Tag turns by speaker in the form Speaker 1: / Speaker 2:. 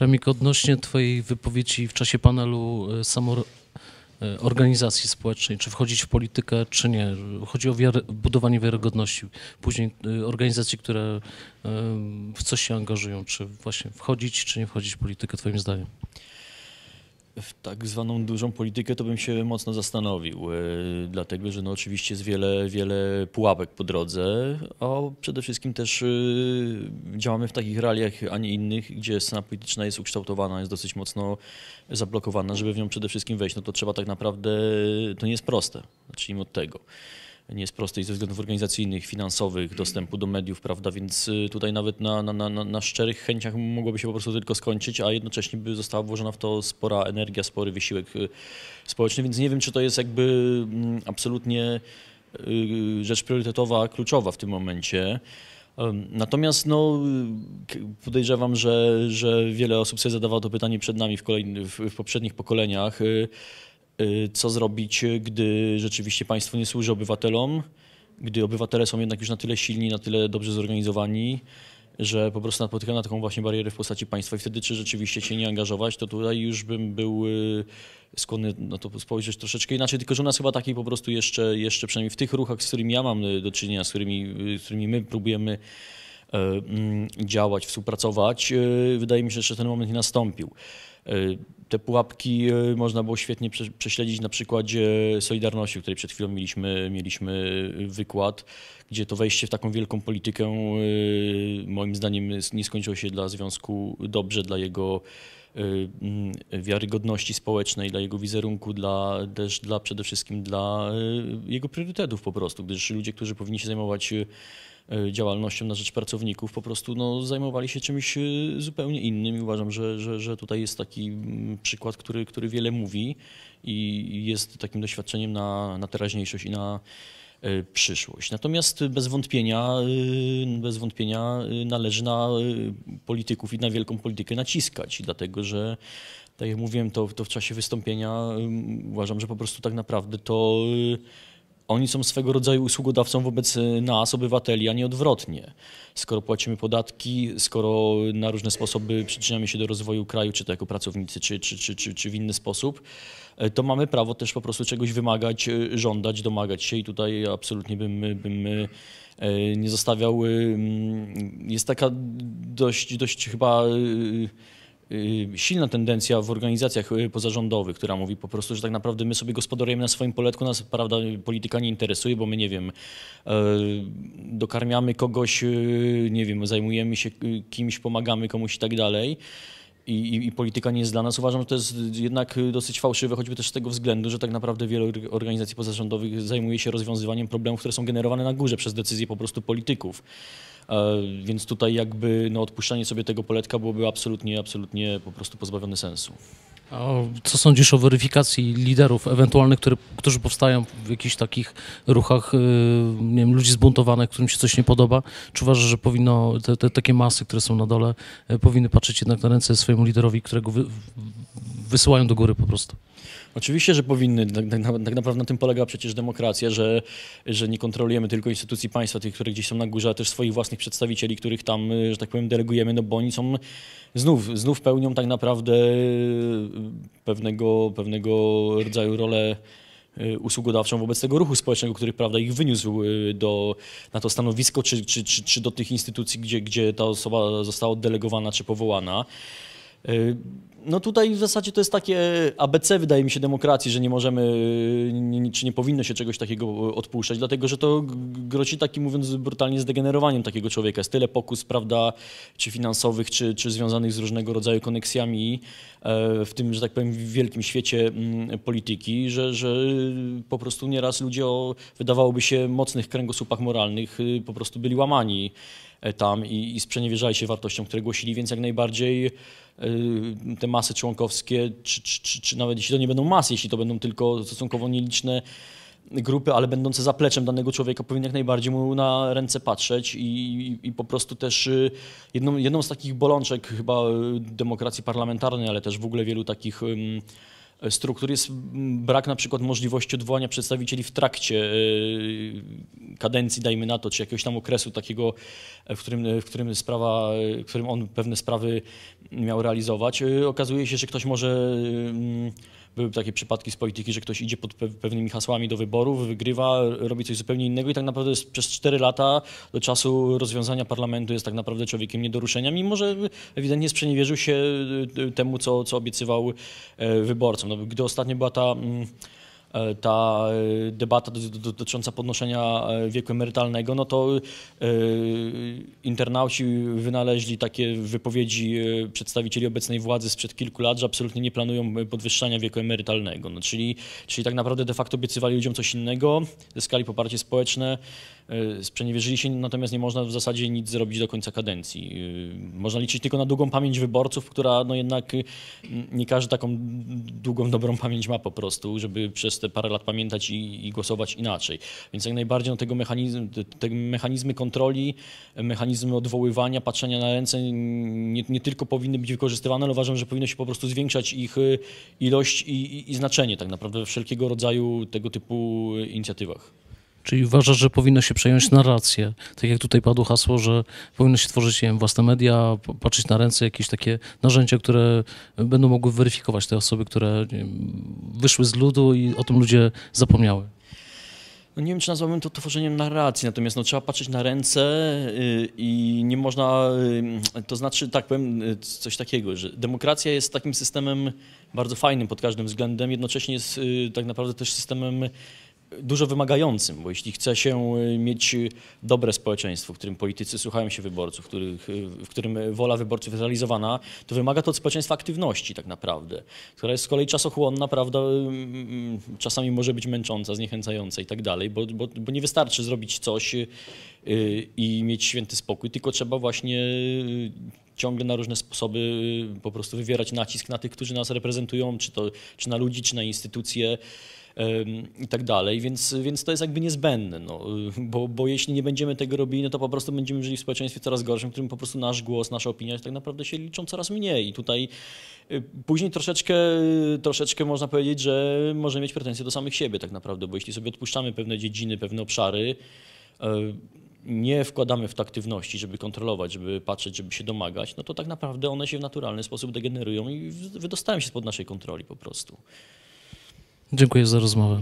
Speaker 1: Remik, odnośnie Twojej wypowiedzi w czasie panelu e, samor e, społecznej, czy wchodzić w politykę, czy nie. Chodzi o wiary, budowanie wiarygodności. Później e, organizacji, które w coś się angażują, czy właśnie wchodzić, czy nie wchodzić w politykę, Twoim zdaniem?
Speaker 2: w tak zwaną dużą politykę, to bym się mocno zastanowił, e, dlatego że no oczywiście jest wiele, wiele pułapek po drodze, a przede wszystkim też e, działamy w takich realiach, a nie innych, gdzie scena polityczna jest ukształtowana, jest dosyć mocno zablokowana, żeby w nią przede wszystkim wejść, no to trzeba tak naprawdę, to nie jest proste, zacznijmy od tego nie jest proste i ze względów organizacyjnych, finansowych, dostępu do mediów, prawda? Więc y, tutaj nawet na, na, na, na szczerych chęciach mogłoby się po prostu tylko skończyć, a jednocześnie by została włożona w to spora energia, spory wysiłek y, społeczny, więc nie wiem, czy to jest jakby mm, absolutnie y, rzecz priorytetowa, kluczowa w tym momencie. Natomiast no, podejrzewam, że, że wiele osób sobie zadawało to pytanie przed nami w, kolejny, w, w poprzednich pokoleniach. Y, co zrobić, gdy rzeczywiście państwo nie służy obywatelom, gdy obywatele są jednak już na tyle silni, na tyle dobrze zorganizowani, że po prostu napotykają na taką właśnie barierę w postaci państwa i wtedy czy rzeczywiście się nie angażować, to tutaj już bym był y, skłonny na no to spojrzeć troszeczkę inaczej, tylko że u nas chyba takiej po prostu jeszcze, jeszcze przynajmniej w tych ruchach, z którymi ja mam y, do czynienia, z którymi, z którymi my próbujemy E, mm, działać, współpracować, e, wydaje mi się, że ten moment nie nastąpił. E, te pułapki można było świetnie prześledzić na przykładzie Solidarności, o której przed chwilą mieliśmy, mieliśmy wykład, gdzie to wejście w taką wielką politykę moim zdaniem nie skończyło się dla związku dobrze, dla jego Y, mm, wiarygodności społecznej, dla jego wizerunku, dla, też dla przede wszystkim dla y, jego priorytetów po prostu, gdyż ludzie, którzy powinni się zajmować y, działalnością na rzecz pracowników, po prostu no, zajmowali się czymś zupełnie innym i uważam, że, że, że tutaj jest taki mm, przykład, który, który wiele mówi i jest takim doświadczeniem na, na teraźniejszość i na Y, przyszłość. Natomiast bez wątpienia, y, bez wątpienia y, należy na polityków i na wielką politykę naciskać, dlatego że tak jak mówiłem to, to w czasie wystąpienia, uważam, że po prostu tak naprawdę to oni są swego rodzaju usługodawcą wobec e, nas, obywateli, a nie odwrotnie. Skoro płacimy podatki, skoro na różne sposoby przyczyniamy się do rozwoju kraju, czy to jako pracownicy, czy, czy, czy, czy, czy w inny sposób, e, to mamy prawo też po prostu czegoś wymagać, e, żądać, domagać się i tutaj absolutnie bym, bym nie zostawiał. Jest taka dość, dość chyba Y, silna tendencja w organizacjach y, pozarządowych, która mówi po prostu, że tak naprawdę my sobie gospodarujemy na swoim poletku, nas prawda polityka nie interesuje, bo my nie wiem, e, dokarmiamy kogoś, y, nie wiem, zajmujemy się kimś, pomagamy komuś i tak dalej. I, i, i, polityka nie jest dla nas. Uważam, że to jest jednak dosyć fałszywe, choćby też z tego względu, że tak naprawdę wiele organizacji pozarządowych zajmuje się rozwiązywaniem problemów, które są generowane na górze przez decyzje po prostu polityków. E, więc tutaj jakby no, odpuszczanie sobie tego poletka byłoby absolutnie, absolutnie po prostu pozbawione sensu.
Speaker 1: A co sądzisz o weryfikacji liderów ewentualnych, które, którzy powstają w jakichś takich ruchach y, nie wiem, ludzi zbuntowanych, którym się coś nie podoba? Czy uważasz, że powinno te, te takie masy, które są na dole, y, powinny patrzeć jednak na ręce swojemu liderowi, którego wy, wysyłają do góry po prostu.
Speaker 2: Oczywiście, że powinny. Tak, tak, tak, naprawdę na tym polega przecież demokracja, że, że nie kontrolujemy tylko instytucji państwa, tych, które gdzieś są na górze, ale też swoich własnych przedstawicieli, których tam, y, że tak powiem, delegujemy, no bo oni są znów, znów pełnią tak naprawdę y, pewnego, pewnego rodzaju rolę y, usługodawczą wobec tego ruchu społecznego, który prawda, ich wyniósł do, na to stanowisko, czy, czy, czy, czy do tych instytucji, gdzie, gdzie ta osoba została oddelegowana czy powołana. Y, no tutaj w zasadzie to jest takie ABC, wydaje mi się, demokracji, że nie możemy, y, czy nie powinno się czegoś takiego y, odpuszczać, dlatego że to grozi taki, mówiąc brutalnie, zdegenerowaniem takiego człowieka. Jest tyle pokus, prawda, czy finansowych, czy, czy związanych z różnego rodzaju koneksjami w tym, że tak powiem, wielkim świecie mm, polityki, że, że po prostu nieraz ludzie o, wydawałoby się, mocnych kręgosłupach moralnych po prostu byli łamani tam i, i sprzeniewierzali się wartościom, które głosili, więc jak najbardziej Y, te masy członkowskie, czy, czy, czy, czy nawet jeśli to nie będą masy, jeśli to będą tylko stosunkowo nieliczne grupy, ale będące zapleczem danego człowieka, powinien jak najbardziej mu na ręce patrzeć i, i, i po prostu też y, jedną, jedną z takich bolączek chyba y, demokracji parlamentarnej, ale też w ogóle wielu takich struktur jest brak na przykład możliwości odwołania przedstawicieli w trakcie y, kadencji, dajmy na to, czy jakiegoś tam okresu takiego, w którym, w którym, sprawa, w którym on pewne sprawy miał realizować. Y, okazuje się, że ktoś może y, były takie przypadki z polityki, że ktoś idzie pod pewnymi hasłami do wyborów, wygrywa, robi coś zupełnie innego i tak naprawdę jest przez 4 lata do czasu rozwiązania parlamentu jest tak naprawdę człowiekiem nie do ruszenia, mimo że ewidentnie sprzeniewierzył się y, y, temu, co, co obiecywał e, wyborcom. No, gdy ostatnio była ta mm, E, ta e, debata dotycząca podnoszenia e, wieku emerytalnego, no to internauci wynaleźli takie wypowiedzi przedstawicieli obecnej władzy sprzed kilku lat, że absolutnie nie planują podwyższania wieku emerytalnego. No, czyli, czyli tak naprawdę de facto obiecywali ludziom coś innego, zyskali poparcie społeczne. E, sprzeniewierzyli się, natomiast nie można w zasadzie nic zrobić do końca kadencji. E, można liczyć tylko na długą pamięć wyborców, która no jednak e, nie każdy taką długą, dobrą pamięć ma po prostu, żeby przez te parę lat pamiętać i, i głosować inaczej. Więc jak najbardziej no, tego mechanizm, te mechanizmy kontroli, mechanizmy odwoływania, patrzenia na ręce nie, nie tylko powinny być wykorzystywane, ale uważam, że powinno się po prostu zwiększać ich ilość i, i, i znaczenie tak naprawdę wszelkiego rodzaju tego typu inicjatywach.
Speaker 1: Czyli uważasz, że powinno się przejąć narrację. Tak jak tutaj padło hasło, że powinno się tworzyć wiem, własne media, patrzeć na ręce, jakieś takie narzędzia, które będą mogły weryfikować te osoby, które wiem, wyszły z ludu i o tym ludzie zapomniały.
Speaker 2: No nie wiem, czy nazwałbym to tworzeniem narracji, natomiast no, trzeba patrzeć na ręce y, i nie można, y, to znaczy, tak powiem, y, coś takiego, że demokracja jest takim systemem bardzo fajnym pod każdym względem, jednocześnie jest tak naprawdę też systemem dużo wymagającym, bo jeśli chce się y, mieć y, dobre społeczeństwo, w którym politycy słuchają się wyborców, których, y, w którym wola wyborców jest realizowana, to wymaga to od społeczeństwa aktywności tak naprawdę, która jest z kolei czasochłonna, prawda, czasami może być męcząca, zniechęcająca i tak dalej, bo, bo, bo nie wystarczy zrobić coś i mieć święty spokój, tylko trzeba właśnie ciągle na różne sposoby po prostu wywierać nacisk na tych, którzy nas reprezentują, czy, to, czy na ludzi, czy na instytucje i tak dalej, więc, więc to jest jakby niezbędne, no, y, bo, bo jeśli nie będziemy tego robili, no to po prostu będziemy żyli w społeczeństwie coraz gorszym, w którym po prostu nasz głos, nasza opinia tak naprawdę się liczą coraz mniej i tutaj y, później troszeczkę, y, troszeczkę można powiedzieć, że możemy mieć pretensje do samych siebie tak naprawdę, bo jeśli sobie odpuszczamy pewne dziedziny, pewne obszary, nie wkładamy w to aktywności, żeby kontrolować, żeby patrzeć, żeby się domagać, no to tak naprawdę one się w naturalny sposób degenerują i wydostają się spod naszej kontroli po prostu.
Speaker 1: Dziękuję za rozmowę.